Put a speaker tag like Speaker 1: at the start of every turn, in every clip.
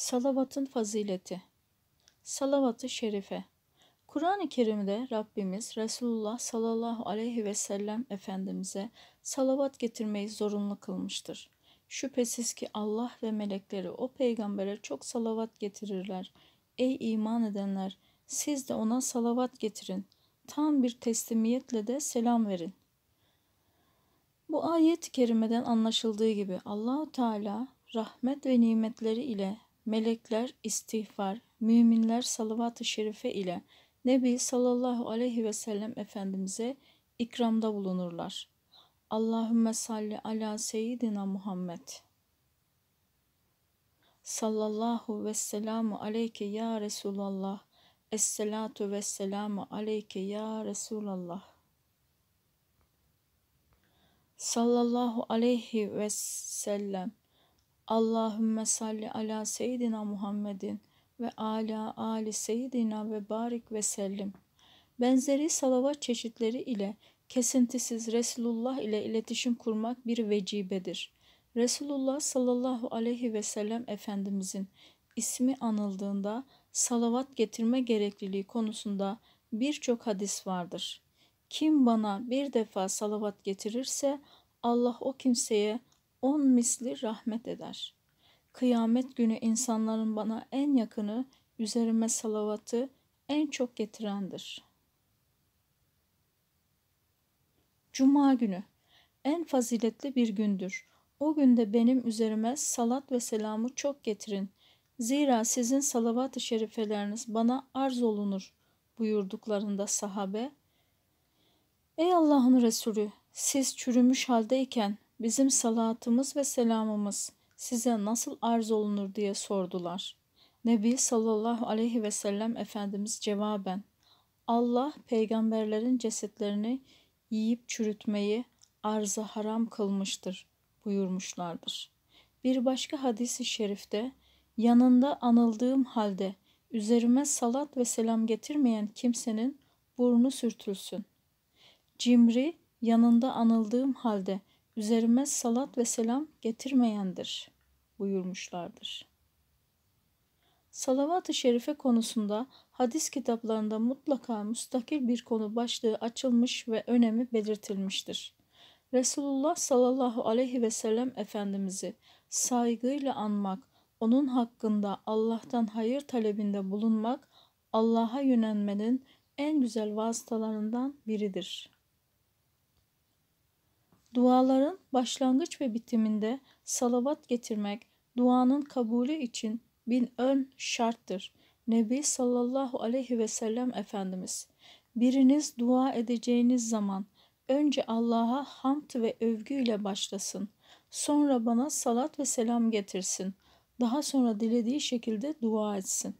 Speaker 1: Salavatın fazileti Salavatı şerife Kur'an-ı Kerim'de Rabbimiz Resulullah sallallahu aleyhi ve sellem Efendimiz'e salavat getirmeyi zorunlu kılmıştır. Şüphesiz ki Allah ve melekleri o peygambere çok salavat getirirler. Ey iman edenler! Siz de ona salavat getirin. Tam bir teslimiyetle de selam verin. Bu ayet-i kerimeden anlaşıldığı gibi Allahu Teala rahmet ve nimetleri ile melekler istiğfar, müminler salavat-ı şerife ile Nebi sallallahu aleyhi ve sellem Efendimiz'e ikramda bulunurlar. Allahümme salli ala seyyidina Muhammed. Sallallahu ve selamu aleyke ya Resulallah. Esselatu ve selamu aleyke ya Resulallah. Sallallahu aleyhi ve sellem. Allahümme salli ala seyyidina Muhammedin ve ala ali seyyidina ve barik ve sellim. Benzeri salavat çeşitleri ile kesintisiz Resulullah ile iletişim kurmak bir vecibedir. Resulullah sallallahu aleyhi ve sellem Efendimizin ismi anıldığında salavat getirme gerekliliği konusunda birçok hadis vardır. Kim bana bir defa salavat getirirse Allah o kimseye on misli rahmet eder. Kıyamet günü insanların bana en yakını, üzerime salavatı en çok getirendir. Cuma günü en faziletli bir gündür. O günde benim üzerime salat ve selamı çok getirin. Zira sizin salavat-ı şerifeleriniz bana arz olunur buyurduklarında sahabe. Ey Allah'ın Resulü siz çürümüş haldeyken Bizim salatımız ve selamımız size nasıl arz olunur diye sordular. Nebi sallallahu aleyhi ve sellem Efendimiz cevaben, Allah peygamberlerin cesetlerini yiyip çürütmeyi arza haram kılmıştır buyurmuşlardır. Bir başka hadisi şerifte yanında anıldığım halde üzerime salat ve selam getirmeyen kimsenin burnu sürtülsün. Cimri yanında anıldığım halde üzerime salat ve selam getirmeyendir buyurmuşlardır. Salavat-ı şerife konusunda hadis kitaplarında mutlaka müstakil bir konu başlığı açılmış ve önemi belirtilmiştir. Resulullah sallallahu aleyhi ve sellem Efendimiz'i saygıyla anmak, onun hakkında Allah'tan hayır talebinde bulunmak, Allah'a yönelmenin en güzel vasıtalarından biridir.'' Duaların başlangıç ve bitiminde salavat getirmek duanın kabulü için bin ön şarttır. Nebi sallallahu aleyhi ve sellem Efendimiz, biriniz dua edeceğiniz zaman önce Allah'a hamd ve övgüyle başlasın. Sonra bana salat ve selam getirsin. Daha sonra dilediği şekilde dua etsin.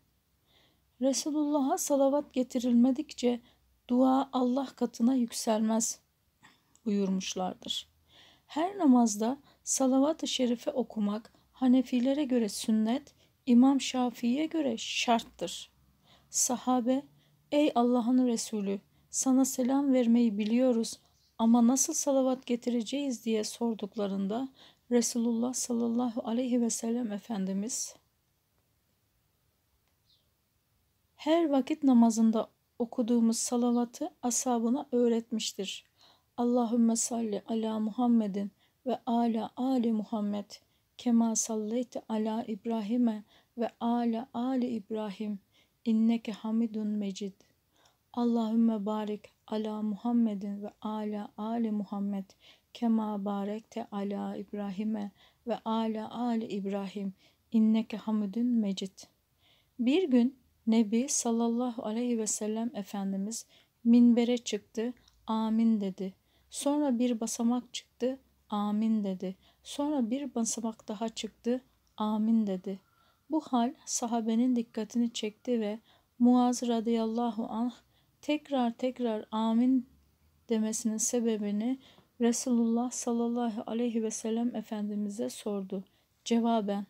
Speaker 1: Resulullah'a salavat getirilmedikçe dua Allah katına yükselmez.'' buyurmuşlardır. Her namazda salavat-ı şerife okumak Hanefilere göre sünnet, İmam Şafii'ye göre şarttır. Sahabe, ey Allah'ın Resulü sana selam vermeyi biliyoruz ama nasıl salavat getireceğiz diye sorduklarında Resulullah sallallahu aleyhi ve sellem Efendimiz her vakit namazında okuduğumuz salavatı asabına öğretmiştir. Allahümme salli ala Muhammedin ve ala ali Muhammed kema sallayti ala İbrahim'e ve ala ali İbrahim inneke hamidun mecid. Allahümme barik ala Muhammedin ve ala ali Muhammed kema barekte ala İbrahim'e ve ala ali İbrahim inneke hamidun mecid. Bir gün Nebi sallallahu aleyhi ve sellem Efendimiz minbere çıktı, amin dedi. Sonra bir basamak çıktı, amin dedi. Sonra bir basamak daha çıktı, amin dedi. Bu hal sahabenin dikkatini çekti ve Muaz radıyallahu anh tekrar tekrar amin demesinin sebebini Resulullah sallallahu aleyhi ve sellem Efendimiz'e sordu. Cevaben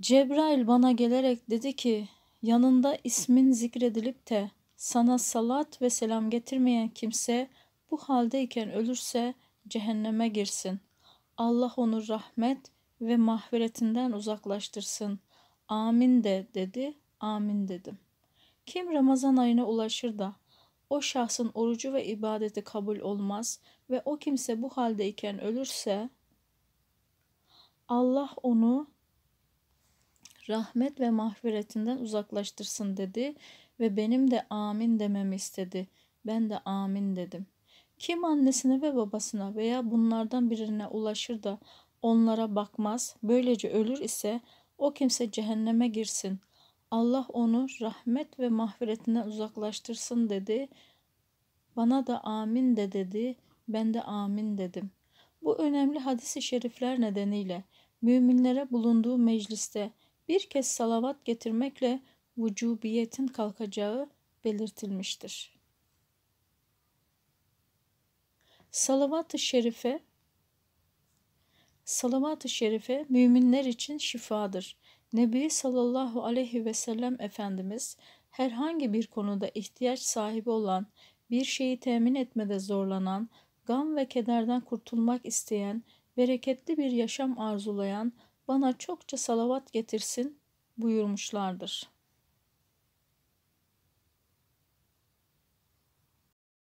Speaker 1: Cebrail bana gelerek dedi ki yanında ismin zikredilip de sana salat ve selam getirmeyen kimse bu haldeyken ölürse cehenneme girsin. Allah onu rahmet ve mahviretinden uzaklaştırsın. Amin de dedi, amin dedim. Kim Ramazan ayına ulaşır da o şahsın orucu ve ibadeti kabul olmaz ve o kimse bu haldeyken ölürse Allah onu rahmet ve mahviretinden uzaklaştırsın dedi ve benim de amin dememi istedi. Ben de amin dedim.'' Kim annesine ve babasına veya bunlardan birine ulaşır da onlara bakmaz, böylece ölür ise o kimse cehenneme girsin. Allah onu rahmet ve mahfiretinden uzaklaştırsın dedi. Bana da amin de dedi, ben de amin dedim. Bu önemli hadisi şerifler nedeniyle müminlere bulunduğu mecliste bir kez salavat getirmekle vücubiyetin kalkacağı belirtilmiştir. Salavat-ı şerife Salavat-ı şerife müminler için şifadır. Nebi sallallahu aleyhi ve sellem Efendimiz herhangi bir konuda ihtiyaç sahibi olan, bir şeyi temin etmede zorlanan, gam ve kederden kurtulmak isteyen, bereketli bir yaşam arzulayan bana çokça salavat getirsin buyurmuşlardır.''